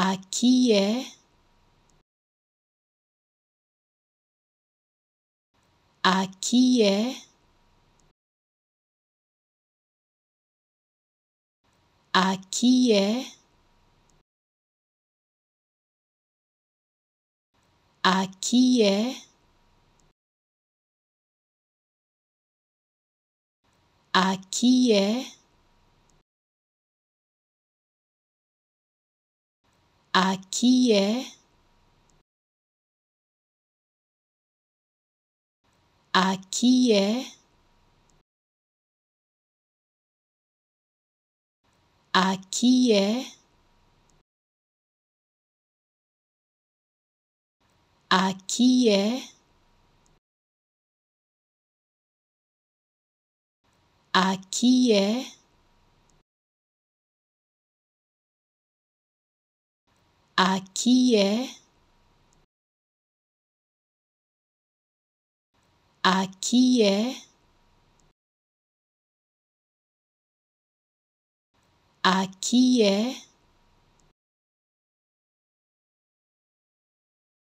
Aqui é. Aqui é. Aqui é. Aqui é. Aqui é. Aqui é. Aqui é. Aqui é. Aqui é. Aqui é. Aqui é. Aqui é. Aqui é.